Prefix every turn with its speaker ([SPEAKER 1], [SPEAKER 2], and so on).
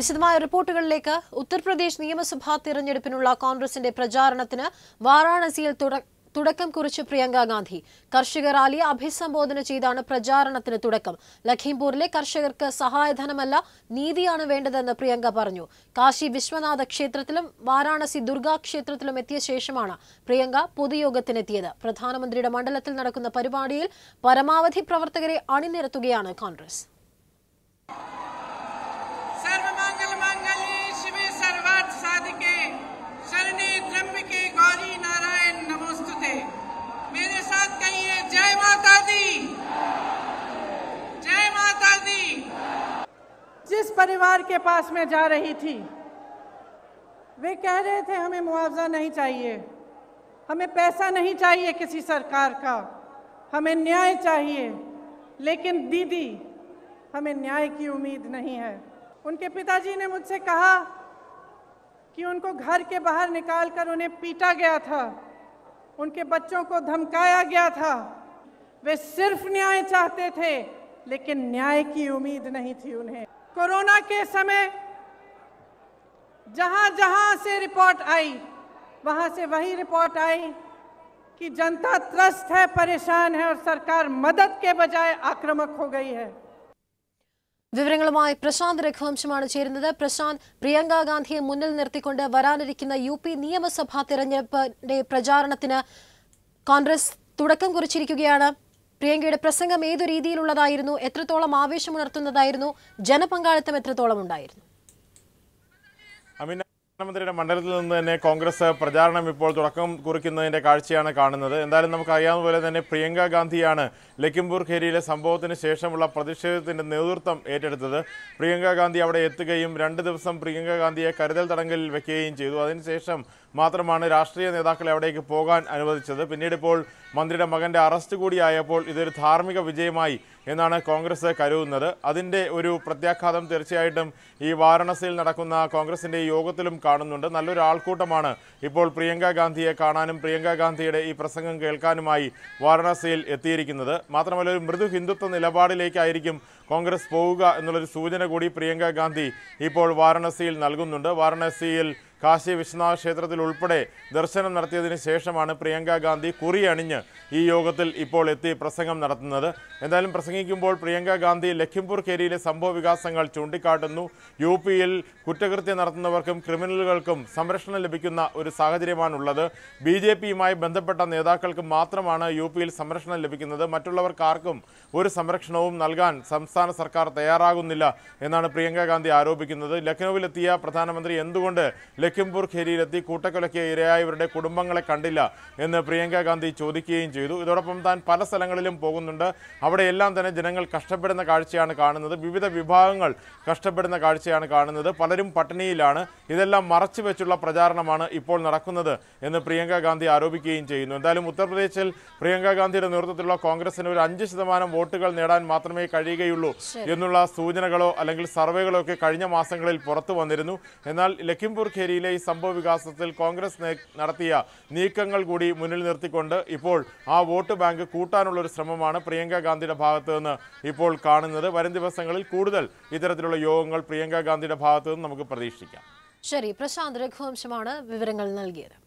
[SPEAKER 1] വിശദമായ റിപ്പോർട്ടുകളിലേക്ക് ഉത്തർപ്രദേശ് നിയമസഭാ തിരഞ്ഞെടുപ്പിനുള്ള കോൺഗ്രസിന്റെ പ്രചാരണത്തിന് വാരാണസിയിൽ തുടക്കം കുറിച്ച് പ്രിയങ്ക ഗാന്ധി കർഷക റാലി അഭിസംബോധന ചെയ്താണ് പ്രചാരണത്തിന് തുടക്കം ലഖീംപൂരിലെ കർഷകർക്ക് സഹായധനമല്ല നീതിയാണ് വേണ്ടതെന്ന് പ്രിയങ്ക പറഞ്ഞു കാശി വിശ്വനാഥ ക്ഷേത്രത്തിലും വാരാണസി ദുർഗാ ക്ഷേത്രത്തിലും എത്തിയ ശേഷമാണ് പ്രിയങ്ക പൊതുയോഗത്തിനെത്തിയത് പ്രധാനമന്ത്രിയുടെ മണ്ഡലത്തിൽ നടക്കുന്ന പരിപാടിയിൽ പരമാവധി പ്രവർത്തകരെ അണിനിരത്തുകയാണ് കോൺഗ്രസ്
[SPEAKER 2] परिवार के पास में जा रही थी वे कह रहे थे हमें मुआवजा नहीं चाहिए हमें पैसा नहीं चाहिए किसी सरकार का हमें न्याय चाहिए लेकिन दीदी हमें न्याय की उम्मीद नहीं है उनके पिताजी ने मुझसे कहा कि उनको घर के बाहर निकाल कर उन्हें पीटा गया था उनके बच्चों को धमकाया गया था वे सिर्फ न्याय चाहते थे लेकिन न्याय की उम्मीद नहीं थी उन्हें कोरोना के समय जहां-जहां से रिपोर्ट आई वहां से वही रिपोर्ट आई कि जनता त्रस्त है परेशान है और सरकार मदद के बजाय आक्रामक हो गई है
[SPEAKER 1] जीवृंगुलुमाय प्रशांत रघुம்சമാണ് ചേർന്നത പ്രശന്ത് പ്രിയങ്കഗാന്ധി മുന്നിൽ നിർത്തിക്കൊണ്ട് വരാനിരിക്കുന്ന യുപി നിയമസഭാ തിരഞ്ഞെടുപ്പ് പ്രചാരണത്തിനെ കോൺഗ്രസ് തുടക്കം കുറിച്ചിക്കുകയാണ് പ്രിയങ്കയുടെ പ്രസംഗം ഏതു രീതിയിലുള്ളതായിരുന്നു എത്രത്തോളം ആവേശമുണർത്തുന്നതായിരുന്നു ജനപങ്കാളിത്തം എത്രത്തോളം ഉണ്ടായിരുന്നു
[SPEAKER 3] പ്രധാനമന്ത്രിയുടെ മണ്ഡലത്തിൽ നിന്ന് തന്നെ കോൺഗ്രസ് പ്രചാരണം ഇപ്പോൾ തുടക്കം കുറിക്കുന്നതിന്റെ കാഴ്ചയാണ് കാണുന്നത് എന്തായാലും നമുക്ക് അറിയാവുന്ന പോലെ തന്നെ പ്രിയങ്ക ഗാന്ധിയാണ് ലഖിംപൂർ ഖേരിയിലെ സംഭവത്തിന് ശേഷമുള്ള പ്രതിഷേധത്തിന്റെ നേതൃത്വം ഏറ്റെടുത്തത് പ്രിയങ്ക ഗാന്ധി അവിടെ എത്തുകയും രണ്ട് ദിവസം പ്രിയങ്ക ഗാന്ധിയെ കരുതൽ തടങ്കലിൽ വെക്കുകയും ചെയ്തു അതിനുശേഷം മാത്രമാണ് രാഷ്ട്രീയ നേതാക്കളെ അവിടേക്ക് പോകാൻ അനുവദിച്ചത് പിന്നീട് ഇപ്പോൾ മന്ത്രിയുടെ മകന്റെ അറസ്റ്റ് കൂടിയായപ്പോൾ ഇതൊരു ധാർമ്മിക വിജയമായി എന്നാണ് കോൺഗ്രസ് കരുതുന്നത് അതിൻ്റെ ഒരു പ്രത്യാഘാതം തീർച്ചയായിട്ടും ഈ വാരണസിയിൽ നടക്കുന്ന കോൺഗ്രസിൻ്റെ യോഗത്തിലും കാണുന്നുണ്ട് നല്ലൊരു ആൾക്കൂട്ടമാണ് ഇപ്പോൾ പ്രിയങ്ക ഗാന്ധിയെ കാണാനും പ്രിയങ്ക ഗാന്ധിയുടെ ഈ പ്രസംഗം കേൾക്കാനുമായി വാരണാസിയിൽ എത്തിയിരിക്കുന്നത് മാത്രമല്ല ഒരു മൃദു ഹിന്ദുത്വ നിലപാടിലേക്കായിരിക്കും കോൺഗ്രസ് പോവുക എന്നുള്ളൊരു സൂചന കൂടി പ്രിയങ്ക ഗാന്ധി ഇപ്പോൾ വാരണാസിയിൽ നൽകുന്നുണ്ട് വാരണാസിയിൽ കാശി വിശ്വനാഥ ക്ഷേത്രത്തിൽ ഉൾപ്പെടെ ദർശനം നടത്തിയതിന് ശേഷമാണ് പ്രിയങ്ക ഗാന്ധി കുറി അണിഞ്ഞ് ഈ യോഗത്തിൽ ഇപ്പോൾ എത്തി പ്രസംഗം നടത്തുന്നത് എന്തായാലും പ്രസംഗിക്കുമ്പോൾ പ്രിയങ്ക ഗാന്ധി ലഖിംപൂർ കേരിയിലെ സംഭവ വികാസങ്ങൾ ചൂണ്ടിക്കാട്ടുന്നു യു പിയിൽ കുറ്റകൃത്യം നടത്തുന്നവർക്കും ക്രിമിനലുകൾക്കും സംരക്ഷണം ലഭിക്കുന്ന ഒരു സാഹചര്യമാണുള്ളത് ബി ജെ പിയുമായി ബന്ധപ്പെട്ട നേതാക്കൾക്ക് മാത്രമാണ് യു പിയിൽ സംരക്ഷണം ലഭിക്കുന്നത് മറ്റുള്ളവർക്കാർക്കും ഒരു സംരക്ഷണവും നൽകാൻ സംസ്ഥാന സർക്കാർ തയ്യാറാകുന്നില്ല എന്നാണ് പ്രിയങ്ക ഗാന്ധി ആരോപിക്കുന്നത് ലഖ്നൌവിലെത്തിയ പ്രധാനമന്ത്രി എന്തുകൊണ്ട് ലഖിംപൂർ ഖേരിയിലെത്തി കൂട്ടക്കൊലയ്ക്ക് ഇരയായവരുടെ കുടുംബങ്ങളെ കണ്ടില്ല എന്ന് പ്രിയങ്ക ഗാന്ധി ചോദിക്കുകയും ചെയ്തു ചെയ്തു ഇതോടൊപ്പം താൻ പല സ്ഥലങ്ങളിലും പോകുന്നുണ്ട് അവിടെയെല്ലാം തന്നെ ജനങ്ങൾ കഷ്ടപ്പെടുന്ന കാഴ്ചയാണ് കാണുന്നത് വിവിധ വിഭാഗങ്ങൾ കഷ്ടപ്പെടുന്ന കാഴ്ചയാണ് കാണുന്നത് പലരും പട്ടിണിയിലാണ് ഇതെല്ലാം മറച്ചു വെച്ചുള്ള പ്രചാരണമാണ് ഇപ്പോൾ നടക്കുന്നത് എന്ന് പ്രിയങ്ക ഗാന്ധി ആരോപിക്കുകയും ചെയ്യുന്നു എന്തായാലും ഉത്തർപ്രദേശിൽ പ്രിയങ്ക ഗാന്ധിയുടെ നേതൃത്വത്തിലുള്ള കോൺഗ്രസിന് ഒരു അഞ്ച് ശതമാനം വോട്ടുകൾ നേടാൻ മാത്രമേ കഴിയുകയുള്ളൂ എന്നുള്ള സൂചനകളോ അല്ലെങ്കിൽ സർവേകളോ ഒക്കെ കഴിഞ്ഞ മാസങ്ങളിൽ പുറത്തു വന്നിരുന്നു എന്നാൽ ലഖിംപൂർ ഖേരിയിലെ ഈ സംഭവ വികാസത്തിൽ കോൺഗ്രസ് നടത്തിയ നീക്കങ്ങൾ കൂടി മുന്നിൽ നിർത്തിക്കൊണ്ട് ഇപ്പോൾ ആ വോട്ട് ബാങ്ക് കൂട്ടാനുള്ള ഒരു ശ്രമമാണ് പ്രിയങ്ക ഗാന്ധിയുടെ ഭാഗത്തു നിന്ന് ഇപ്പോൾ കാണുന്നത് വരും ദിവസങ്ങളിൽ കൂടുതൽ ഇത്തരത്തിലുള്ള യോഗങ്ങൾ പ്രിയങ്ക ഗാന്ധിയുടെ ഭാഗത്തു നിന്ന് നമുക്ക് പ്രതീക്ഷിക്കാം
[SPEAKER 1] ശരി പ്രശാന്ത് രഘുവംശമാണ് വിവരങ്ങൾ നൽകിയത്